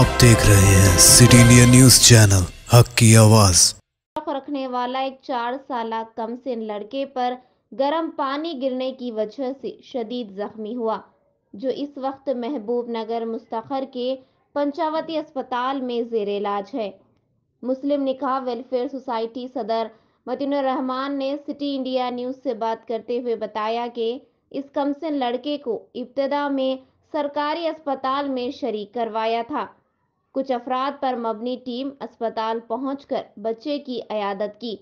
आप देख रहे हैं सिटी इंडिया न्यूज चैनल हक की आवाज रखने वाला एक चार साल कम से लड़के पर गर्म पानी गिरने की वजह से शदीद जख्मी हुआ जो इस वक्त महबूब नगर मुस्तखर के पंचावती अस्पताल में जेर इलाज है मुस्लिम निकाह वेलफेयर सोसाइटी सदर मदीन रहमान ने सिटी इंडिया न्यूज से बात करते हुए बताया कि इस कमसिन लड़के को इब्तदा में सरकारी अस्पताल में शरीक करवाया था कुछ अफराद पर मबनी टीम अस्पताल पहुंचकर बच्चे की अयादत की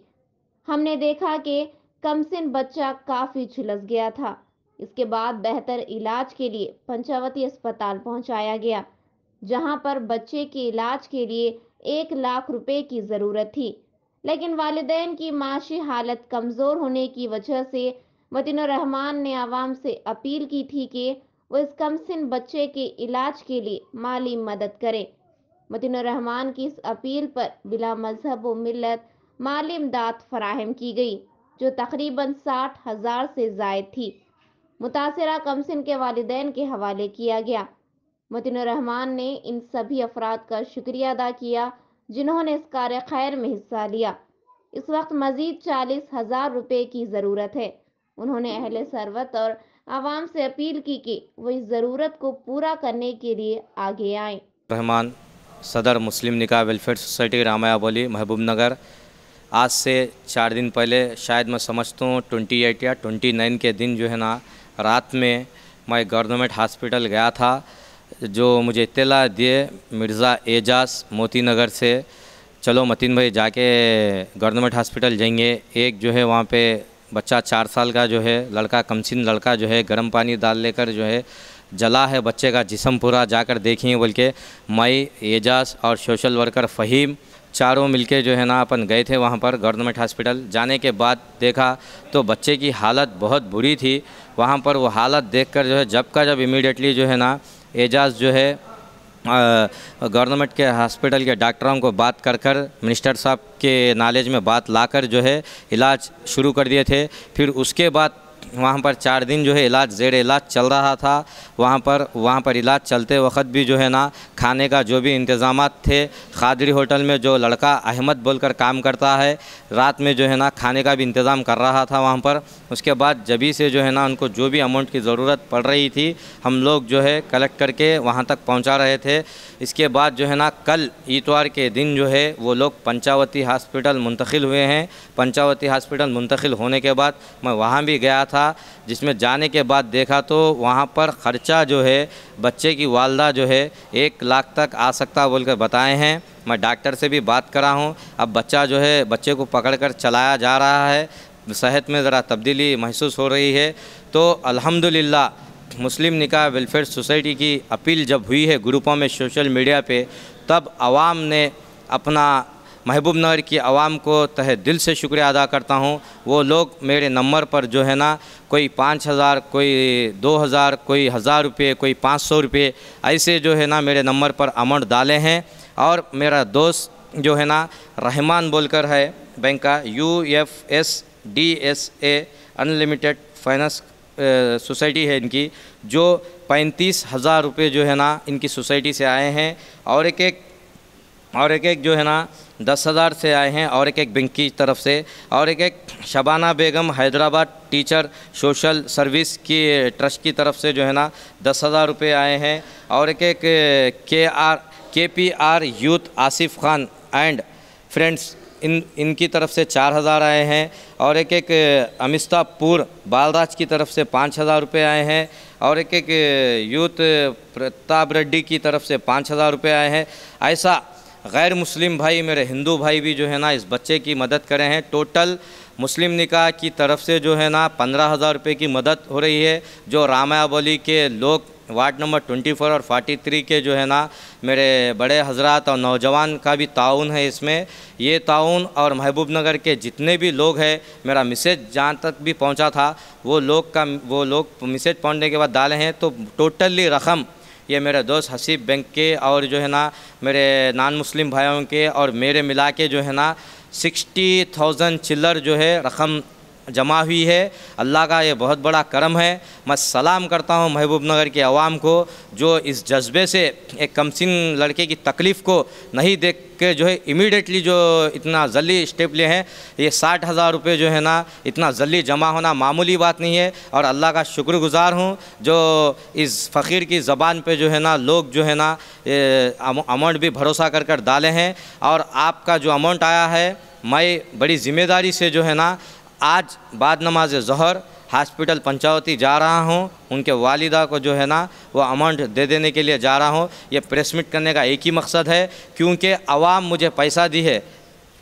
हमने देखा कि कमसिन बच्चा काफ़ी झुलस गया था इसके बाद बेहतर इलाज के लिए पंचावती अस्पताल पहुंचाया गया जहां पर बच्चे के इलाज के लिए एक लाख रुपए की ज़रूरत थी लेकिन वालदेन की माशी हालत कमज़ोर होने की वजह से मतिन रहमान ने आवाम से अपील की थी कि वो इस कमसिन बच्चे के इलाज के लिए माली मदद करें रहमान की इस अपील पर बिला मजहब व मिलत माली इमदाद फराहम की गई जो तकरीबन साठ हज़ार से जायद थी मुतासरा कमसिन के वालदेन के हवाले किया गया मतिन रहमान ने इन सभी अफराद का शुक्रिया अदा किया जिन्होंने इस कार खैर में हिस्सा लिया इस वक्त मज़ीद चालीस हज़ार रुपये की ज़रूरत है उन्होंने अहल सरवत और आवाम से अपील की कि वो इस ज़रूरत को पूरा करने के लिए आगे आएँ रहमान सदर मुस्लिम निकाय वेलफेयर सोसाइटी रामायावली महबूब नगर आज से चार दिन पहले शायद मैं समझता हूँ ट्वेंटी एट या ट्वेंटी नाइन के दिन जो है ना रात में मैं गवर्नमेंट हॉस्पिटल गया था जो मुझे इतला दिए मिर्ज़ा एजाज मोती नगर से चलो मतीन भाई जाके गवर्नमेंट हॉस्पिटल जाएंगे एक जो है वहाँ पे बच्चा चार साल का जो है लड़का कमसिन लड़का जो है गर्म पानी डाल लेकर जो है जला है बच्चे का जिसम पूरा जाकर देखिए बोल के मई एजाज और सोशल वर्कर फ़हीम चारों मिलके जो है ना अपन गए थे वहाँ पर गवर्नमेंट हॉस्पिटल जाने के बाद देखा तो बच्चे की हालत बहुत बुरी थी वहाँ पर वो हालत देखकर जो है जब का जब इमीडिएटली जो है ना एजाज जो है गवर्नमेंट के हॉस्पिटल के डॉक्टरों को बात कर कर मिनिस्टर साहब के नॉलेज में बात लाकर जो है इलाज शुरू कर दिए थे फिर उसके बाद वहाँ पर चार दिन जो है इलाज जेर इलाज चल रहा था वहाँ पर वहाँ पर इलाज चलते वक्त भी जो है ना खाने का जो भी इंतज़ाम थे खादरी होटल में जो लड़का अहमद बोलकर काम करता है रात में जो है ना खाने का भी इंतज़ाम कर रहा था वहाँ पर उसके बाद जबी से जो है ना उनको जो भी अमाउंट की ज़रूरत पड़ रही थी हम लोग जो है कलेक्ट करके वहाँ तक पहुँचा रहे थे इसके बाद जो है ना कल इतवार के दिन जो है वो लोग पंचावती हॉस्पिटल मुंतकिल हुए हैं पंचावती हॉस्पिटल मुंतकिल होने के बाद मैं वहाँ भी गया था जिसमें जाने के बाद देखा तो वहाँ पर ख़र्चा जो है बच्चे की वालदा जो है एक लाख तक आ सकता बोलकर बताए हैं मैं डॉक्टर से भी बात करा हूँ अब बच्चा जो है बच्चे को पकड़कर चलाया जा रहा है सेहत में ज़रा तब्दीली महसूस हो रही है तो अल्हम्दुलिल्लाह मुस्लिम निकाह वेलफेयर सोसाइटी की अपील जब हुई है ग्रुपों में सोशल मीडिया पे तब आवाम ने अपना महबूब नगर की आवाम को तह दिल से शुक्रिया अदा करता हूँ वो लोग मेरे नंबर पर जो है ना कोई पाँच हज़ार कोई दो हज़ार कोई हज़ार रुपये कोई पाँच सौ रुपये ऐसे जो है ना मेरे नंबर पर अमाउंट डाले हैं और मेरा दोस्त जो है ना रहमान बोलकर है बैंक का U F S D S A unlimited finance society है इनकी जो पैंतीस हज़ार रुपये जो है ना इनकी सोसाइटी से आए हैं और एक एक और एक एक जो है ना दस हज़ार से आए हैं और एक एक बैंक की तरफ से और एक एक Shabana Begum Hyderabad teacher social service की ट्रस्ट की तरफ से जो है ना दस हज़ार रुपये आए हैं और एक एक K R K P R youth Asif Khan and friends इन इनकी तरफ से चार हज़ार आए हैं और एक एक अमिस्तापुर बालराज की तरफ से पाँच हज़ार रुपये आए हैं और एक एक यूथ प्रताप रेड्डी की तरफ से पाँच हज़ार रुपये आए हैं ऐसा गैर मुस्लिम भाई मेरे हिंदू भाई भी जो है ना इस बच्चे की मदद रहे हैं टोटल मुस्लिम निकाह की तरफ से जो है ना पंद्रह हज़ार रुपये की मदद हो रही है जो रामायावली के लोग वार्ड नंबर 24 और 43 के जो है ना मेरे बड़े हजरात और नौजवान का भी ताउन है इसमें ये ताउन और महबूब नगर के जितने भी लोग हैं मेरा मैसेज जहाँ तक भी पहुँचा था वो लोग का वो लोग मैसेज पहुँचने के बाद डाले हैं तो टोटली रकम ये मेरा दोस्त हसीब बैंक के और जो है ना मेरे नान मुस्लिम भाइयों के और मेरे मिला के जो है ना सिक्सटी थाउजेंड चिल्लर जो है रकम जमा हुई है अल्लाह का ये बहुत बड़ा करम है मैं सलाम करता हूँ महबूब नगर के आवाम को जो इस जज्बे से एक कमसिन लड़के की तकलीफ़ को नहीं देख के जो है इमीडिएटली जो इतना जल्दी स्टेप लिए हैं ये साठ हज़ार रुपये जो है ना इतना जल्दी जमा होना मामूली बात नहीं है और अल्लाह का शुक्रगुजार हूँ जो इस फ़कीर की ज़बान पे जो है ना लोग जो है ना अमाउंट भी भरोसा कर कर डाले हैं और आपका जो अमाउंट आया है मैं बड़ी ज़िम्मेदारी से जो है ना आज बाद नमाज जहर हॉस्पिटल पंचावती जा रहा हूँ उनके वालिदा को जो है ना वो अमाउंट दे देने के लिए जा रहा हूँ ये प्रेस मीट करने का एक ही मकसद है क्योंकि आवाम मुझे पैसा दी है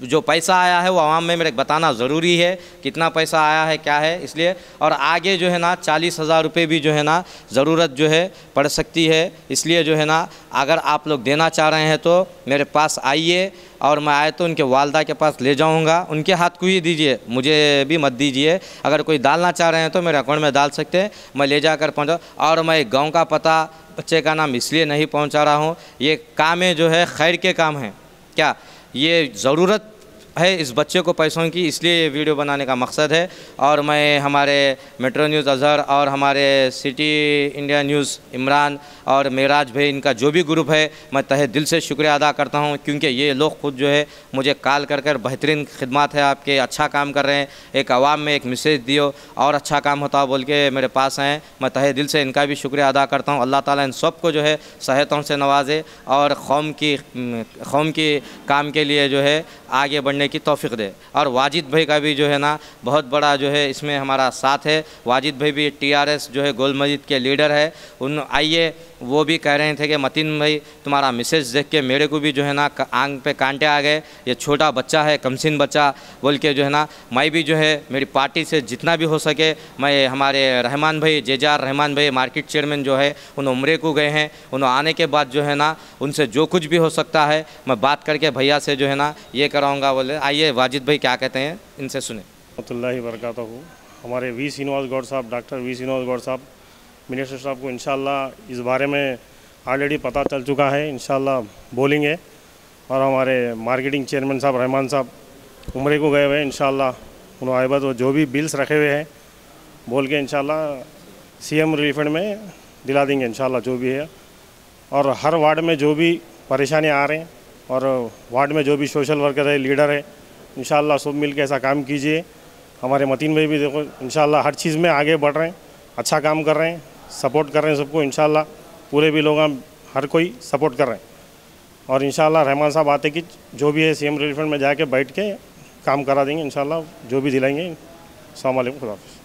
जो पैसा आया है वो आवाम में मेरे बताना ज़रूरी है कितना पैसा आया है क्या है इसलिए और आगे जो है ना चालीस हज़ार रुपये भी जो है ना ज़रूरत जो है पड़ सकती है इसलिए जो है ना अगर आप लोग देना चाह रहे हैं तो मेरे पास आइए और मैं आए तो उनके वालदा के पास ले जाऊंगा उनके हाथ को ही दीजिए मुझे भी मत दीजिए अगर कोई डालना चाह रहे हैं तो मेरे अकाउंट में डाल सकते हैं मैं ले जाकर पहुँचा और मैं गाँव का पता बच्चे का नाम इसलिए नहीं पहुँचा रहा हूँ ये कामें जो है खैर के काम हैं क्या ये ज़रूरत है इस बच्चे को पैसों की इसलिए ये वीडियो बनाने का मकसद है और मैं हमारे मेट्रो न्यूज़ अजहर और हमारे सिटी इंडिया न्यूज़ इमरान और मेराज भाई इनका जो भी ग्रुप है मैं तहे दिल से शुक्रिया अदा करता हूँ क्योंकि ये लोग खुद जो है मुझे कॉल कर कर बेहतरीन खिदमत है आपके अच्छा काम कर रहे हैं एक आवाम में एक मैसेज दियो और अच्छा काम होता बोल के मेरे पास आएँ मैं तहे दिल से इनका भी शुक्रिया अदा करता हूँ अल्लाह ताला इन सबको जो है सहतों से नवाजे और कौम की कौम की काम के लिए जो है आगे बढ़ने करने की तोफ़ी दे और वाजिद भाई का भी जो है ना बहुत बड़ा जो है इसमें हमारा साथ है वाजिद भाई भी टीआरएस जो है गोल मस्जिद के लीडर है उन आइए वो भी कह रहे थे कि मतिन भाई तुम्हारा मैसेज देख के मेरे को भी जो है ना आंग पे कांटे आ गए ये छोटा बच्चा है कमसिन बच्चा बोल के जो है ना मैं भी जो है मेरी पार्टी से जितना भी हो सके मैं हमारे रहमान भाई जेजार रहमान भाई मार्केट चेयरमैन जो है उन उम्रे को गए हैं उन आने के बाद जो है ना उनसे जो कुछ भी हो सकता है मैं बात करके भैया से जो है ना ये कराऊँगा बोले आइए वाजिद भाई क्या कहते हैं इनसे सुने वरकत हमारे वी श्रीनिवास गौड़ साहब डॉक्टर वी श्रीनिवास गौड़ साहब मिनिस्टर साहब को इन इस बारे में ऑलरेडी पता चल चुका है इन बोलेंगे और हमारे मार्केटिंग चेयरमैन साहब रहमान साहब उम्रे को गए हुए हैं इन उन्होंने आए बाद तो जो भी बिल्स रखे हुए हैं बोल के इन सीएम एम रिफंड में दिला देंगे इन जो भी है और हर वार्ड में जो भी परेशानी आ रहे हैं और वार्ड में जो भी सोशल वर्कर है लीडर है इन सब मिल ऐसा काम कीजिए हमारे मतीन भाई भी देखो इन हर चीज़ में आगे बढ़ रहे हैं अच्छा काम कर रहे हैं सपोर्ट कर रहे हैं सबको इन पूरे भी लोग हर कोई सपोर्ट कर रहे हैं और इन रहमान साहब आते कि जो भी है एम रिलीफ में जाके बैठ के काम करा देंगे इन जो भी दिलाएंगे अलग खुदाफ़